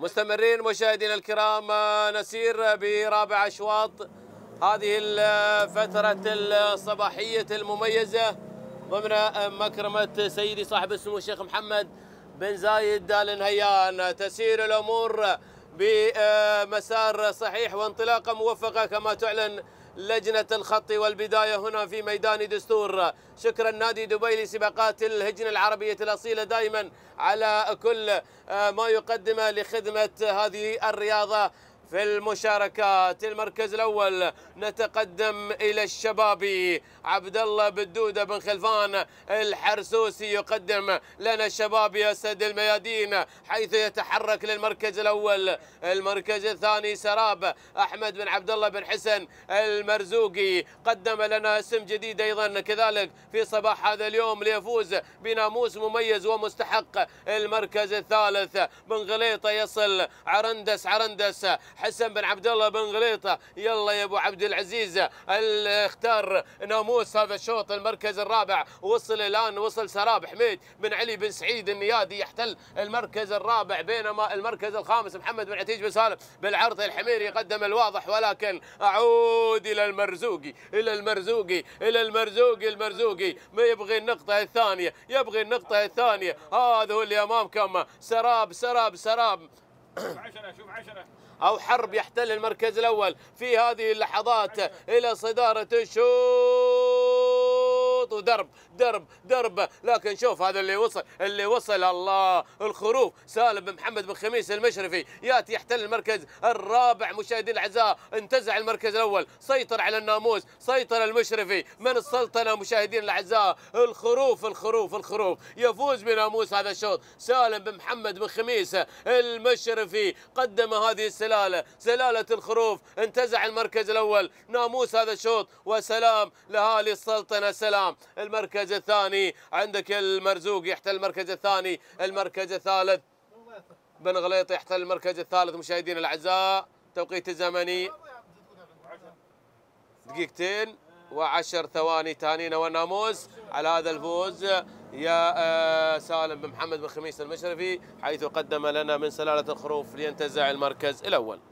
مستمرين مشاهدينا الكرام نسير برابع أشواط هذه الفترة الصباحية المميزة ضمن مكرمة سيدي صاحب السمو الشيخ محمد بن زايد آل نهيان تسير الأمور بمسار صحيح وانطلاقة موفقة كما تعلن لجنة الخط والبداية هنا في ميدان دستور شكرا نادي دبي لسباقات الهجنة العربية الأصيلة دائما على كل آه، ما يقدمه لخدمة هذه الرياضة في المشاركات المركز الاول نتقدم الى الشبابي عبد الله بالدوده بن خلفان الحرسوسي يقدم لنا الشبابي اسد الميادين حيث يتحرك للمركز الاول المركز الثاني سراب احمد بن عبد الله بن حسن المرزوقي قدم لنا اسم جديد ايضا كذلك في صباح هذا اليوم ليفوز بناموس مميز ومستحق المركز الثالث بن غليطه يصل عرندس عرندس حسن بن عبد الله بن غليطه يلا يا ابو عبد العزيز اختار ناموس هذا الشوط المركز الرابع وصل الان وصل سراب حميد بن علي بن سعيد النيادي يحتل المركز الرابع بينما المركز الخامس محمد بن عتيج بن سالم بالعرض الحميري قدم الواضح ولكن اعود الى المرزوقي الى المرزوقي الى المرزوقي المرزوقي ما يبغي النقطه الثانيه يبغي النقطه الثانيه هذا هو اللي امامكم سراب سراب سراب أو حرب يحتل المركز الأول في هذه اللحظات إلى صدارة الشوط خبطوا درب درب درب لكن شوف هذا اللي وصل اللي وصل الله الخروف سالم بن محمد بن خميس المشرفي ياتي يحتل المركز الرابع مشاهدينا الاعزاء انتزع المركز الاول سيطر على الناموس سيطر المشرفي من السلطنه مشاهدينا الاعزاء الخروف الخروف الخروف يفوز بناموس هذا الشوط سالم بن محمد بن خميس المشرفي قدم هذه السلاله سلاله الخروف انتزع المركز الاول ناموس هذا الشوط وسلام لاهالي السلطنه سلام المركز الثاني عندك المرزوق يحتل المركز الثاني المركز الثالث بن غليط يحتل المركز الثالث مشاهدينا الاعزاء توقيت الزمني دقيقتين وعشر ثواني تانينا والناموس على هذا الفوز يا آه، سالم بن محمد بن خميس المشرفي حيث قدم لنا من سلالة الخروف لينتزع المركز الأول